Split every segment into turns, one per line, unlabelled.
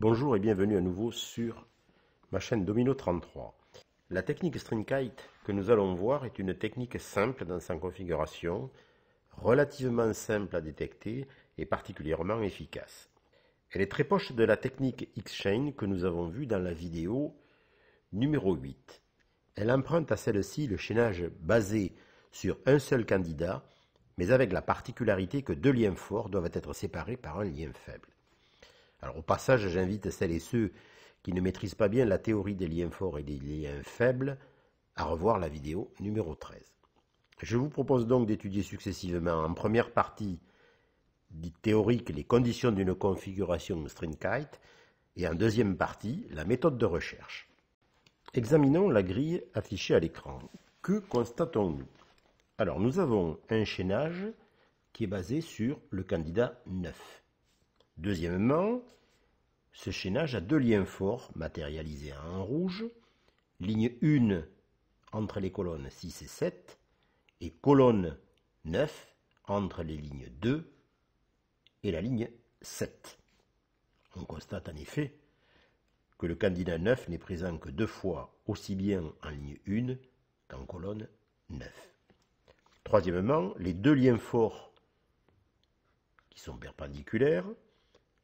Bonjour et bienvenue à nouveau sur ma chaîne Domino 33. La technique string kite que nous allons voir est une technique simple dans sa configuration, relativement simple à détecter et particulièrement efficace. Elle est très proche de la technique X-Chain que nous avons vue dans la vidéo numéro 8. Elle emprunte à celle-ci le chaînage basé sur un seul candidat, mais avec la particularité que deux liens forts doivent être séparés par un lien faible. Alors au passage, j'invite celles et ceux qui ne maîtrisent pas bien la théorie des liens forts et des liens faibles à revoir la vidéo numéro 13. Je vous propose donc d'étudier successivement en première partie dite théorique les conditions d'une configuration string kite et en deuxième partie la méthode de recherche. Examinons la grille affichée à l'écran. Que constatons-nous Alors nous avons un chaînage qui est basé sur le candidat 9. Deuxièmement, ce chaînage a deux liens forts matérialisés en rouge, ligne 1 entre les colonnes 6 et 7 et colonne 9 entre les lignes 2 et la ligne 7. On constate en effet que le candidat 9 n'est présent que deux fois aussi bien en ligne 1 qu'en colonne 9. Troisièmement, les deux liens forts qui sont perpendiculaires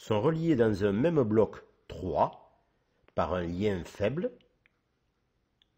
sont reliés dans un même bloc 3 par un lien faible,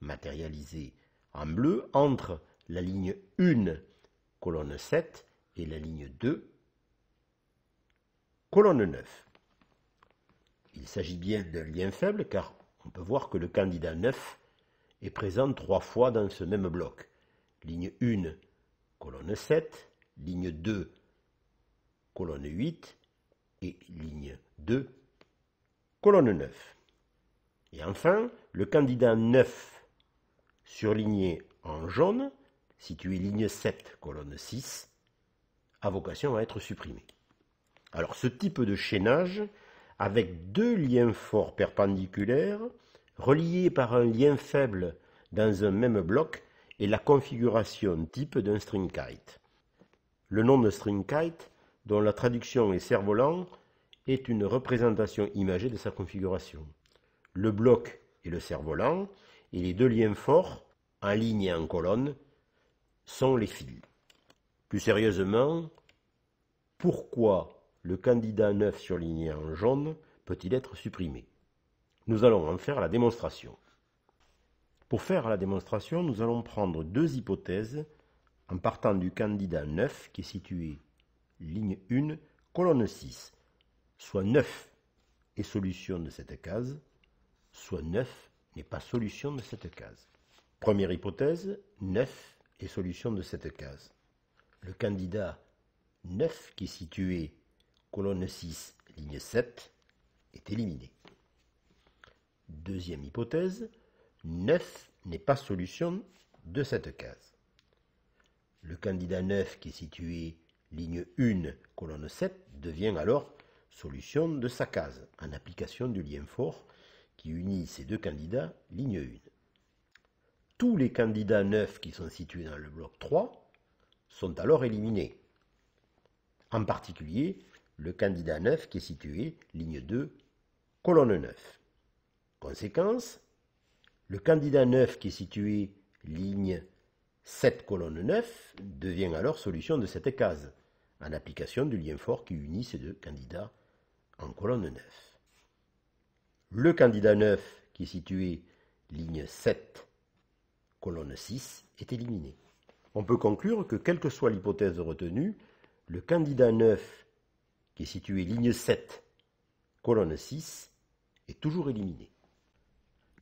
matérialisé en bleu, entre la ligne 1, colonne 7, et la ligne 2, colonne 9. Il s'agit bien d'un lien faible car on peut voir que le candidat 9 est présent trois fois dans ce même bloc. Ligne 1, colonne 7, ligne 2, colonne 8 et ligne 2, colonne 9. Et enfin, le candidat 9, surligné en jaune, situé ligne 7, colonne 6, a vocation à être supprimé. Alors ce type de chaînage, avec deux liens forts perpendiculaires, reliés par un lien faible dans un même bloc, est la configuration type d'un string kite. Le nom de string kite dont la traduction est cerf-volant, est une représentation imagée de sa configuration. Le bloc et le cerf-volant, et les deux liens forts, en ligne et en colonne, sont les fils. Plus sérieusement, pourquoi le candidat 9 surligné en jaune peut-il être supprimé Nous allons en faire la démonstration. Pour faire la démonstration, nous allons prendre deux hypothèses en partant du candidat 9 qui est situé ligne 1, colonne 6, soit 9 est solution de cette case, soit 9 n'est pas solution de cette case. Première hypothèse, 9 est solution de cette case. Le candidat 9 qui est situé colonne 6, ligne 7 est éliminé. Deuxième hypothèse, 9 n'est pas solution de cette case. Le candidat 9 qui est situé Ligne 1, colonne 7, devient alors solution de sa case, en application du lien fort qui unit ces deux candidats, ligne 1. Tous les candidats neufs qui sont situés dans le bloc 3 sont alors éliminés. En particulier, le candidat 9 qui est situé, ligne 2, colonne 9. Conséquence, le candidat 9 qui est situé, ligne 7, colonne 9, devient alors solution de cette case, en application du lien fort qui unit ces deux candidats en colonne 9. Le candidat 9, qui est situé ligne 7, colonne 6, est éliminé. On peut conclure que, quelle que soit l'hypothèse retenue, le candidat 9, qui est situé ligne 7, colonne 6, est toujours éliminé.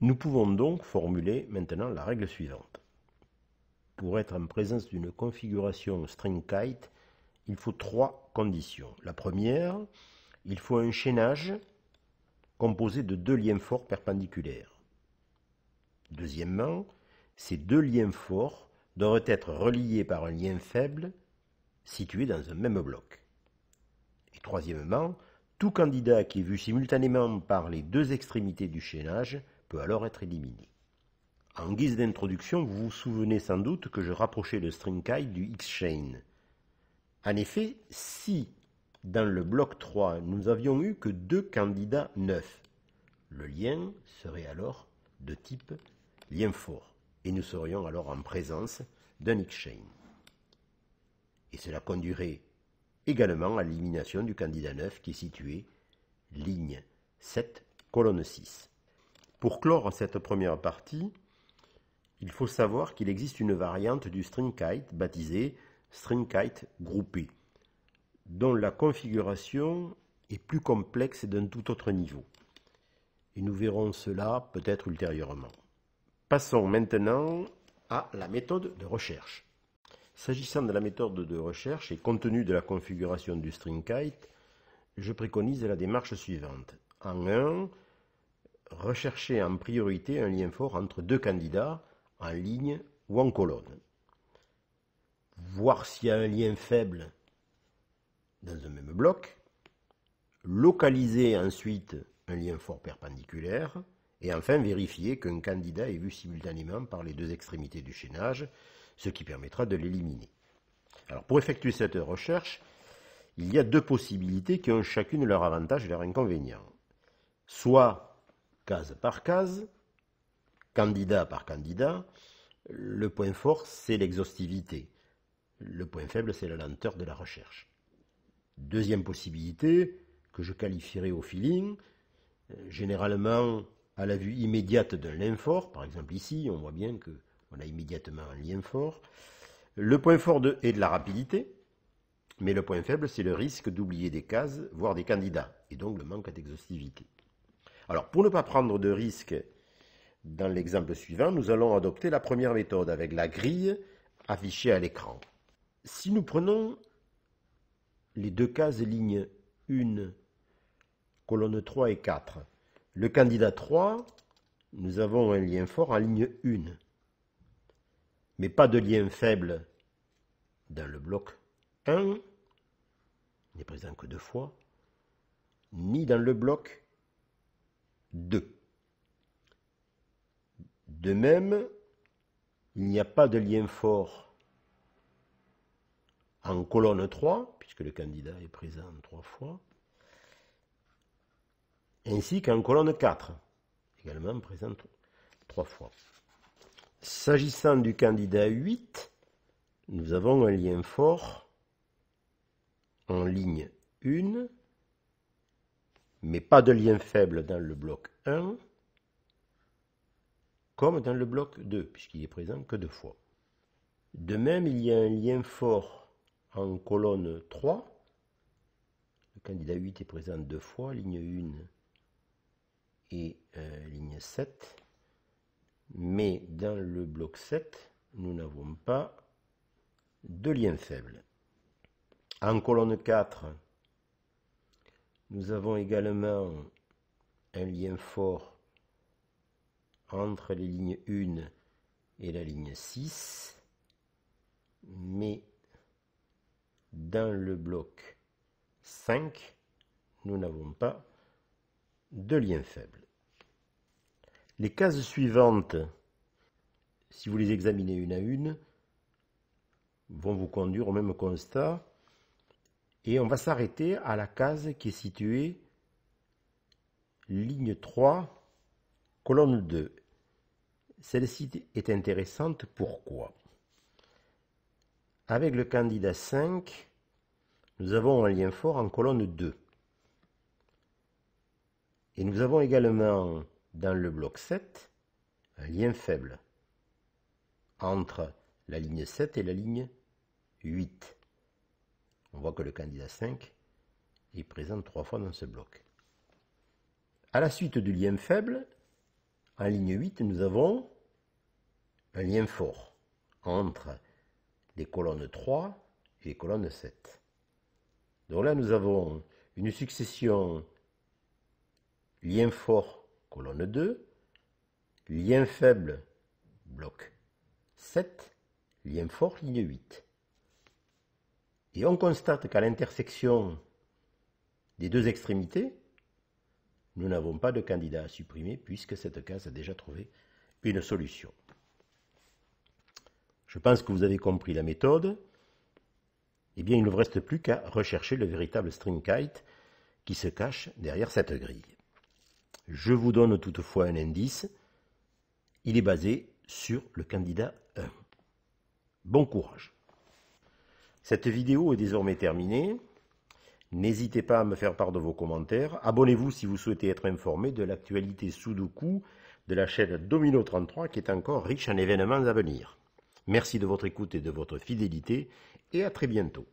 Nous pouvons donc formuler maintenant la règle suivante. Pour être en présence d'une configuration string kite, il faut trois conditions. La première, il faut un chaînage composé de deux liens forts perpendiculaires. Deuxièmement, ces deux liens forts doivent être reliés par un lien faible situé dans un même bloc. Et troisièmement, tout candidat qui est vu simultanément par les deux extrémités du chaînage peut alors être éliminé. En guise d'introduction, vous vous souvenez sans doute que je rapprochais le string kite du X-chain, en effet, si dans le bloc 3 nous avions eu que deux candidats neufs, le lien serait alors de type lien fort et nous serions alors en présence d'un chain. Et cela conduirait également à l'élimination du candidat neuf qui est situé ligne 7, colonne 6. Pour clore cette première partie, il faut savoir qu'il existe une variante du string kite baptisée Stringkite groupé, dont la configuration est plus complexe d'un tout autre niveau. Et nous verrons cela peut-être ultérieurement. Passons maintenant à la méthode de recherche. S'agissant de la méthode de recherche et compte tenu de la configuration du StringKite, je préconise la démarche suivante. En 1, rechercher en priorité un lien fort entre deux candidats en ligne ou en colonne voir s'il y a un lien faible dans un même bloc, localiser ensuite un lien fort perpendiculaire, et enfin vérifier qu'un candidat est vu simultanément par les deux extrémités du chaînage, ce qui permettra de l'éliminer. Alors pour effectuer cette recherche, il y a deux possibilités qui ont chacune leur avantage et leur inconvénient. Soit case par case, candidat par candidat, le point fort c'est l'exhaustivité. Le point faible, c'est la lenteur de la recherche. Deuxième possibilité, que je qualifierai au feeling, euh, généralement à la vue immédiate d'un lien fort, par exemple ici, on voit bien qu'on a immédiatement un lien fort. Le point fort de, est de la rapidité, mais le point faible, c'est le risque d'oublier des cases, voire des candidats, et donc le manque d'exhaustivité. Alors, pour ne pas prendre de risque dans l'exemple suivant, nous allons adopter la première méthode avec la grille affichée à l'écran. Si nous prenons les deux cases ligne 1, colonne 3 et 4, le candidat 3, nous avons un lien fort en ligne 1, mais pas de lien faible dans le bloc 1, il n'est présent que deux fois, ni dans le bloc 2. De même, il n'y a pas de lien fort en colonne 3, puisque le candidat est présent trois fois, ainsi qu'en colonne 4, également présent trois fois. S'agissant du candidat 8, nous avons un lien fort en ligne 1, mais pas de lien faible dans le bloc 1, comme dans le bloc 2, puisqu'il est présent que deux fois. De même, il y a un lien fort en colonne 3. Le candidat 8 est présent deux fois, ligne 1 et euh, ligne 7. Mais dans le bloc 7, nous n'avons pas de lien faible. En colonne 4, nous avons également un lien fort entre les lignes 1 et la ligne 6, mais dans le bloc 5, nous n'avons pas de lien faible. Les cases suivantes, si vous les examinez une à une, vont vous conduire au même constat. Et on va s'arrêter à la case qui est située ligne 3, colonne 2. Celle-ci est intéressante pourquoi Avec le candidat 5, nous avons un lien fort en colonne 2. Et nous avons également dans le bloc 7 un lien faible entre la ligne 7 et la ligne 8. On voit que le candidat 5 est présent trois fois dans ce bloc. À la suite du lien faible, en ligne 8, nous avons un lien fort entre les colonnes 3 et les colonnes 7. Donc là, nous avons une succession lien fort, colonne 2, lien faible, bloc 7, lien fort, ligne 8. Et on constate qu'à l'intersection des deux extrémités, nous n'avons pas de candidat à supprimer puisque cette case a déjà trouvé une solution. Je pense que vous avez compris la méthode eh bien il ne vous reste plus qu'à rechercher le véritable string kite qui se cache derrière cette grille. Je vous donne toutefois un indice, il est basé sur le candidat 1. Bon courage Cette vidéo est désormais terminée. N'hésitez pas à me faire part de vos commentaires. Abonnez-vous si vous souhaitez être informé de l'actualité Sudoku de la chaîne Domino33 qui est encore riche en événements à venir. Merci de votre écoute et de votre fidélité et à très bientôt.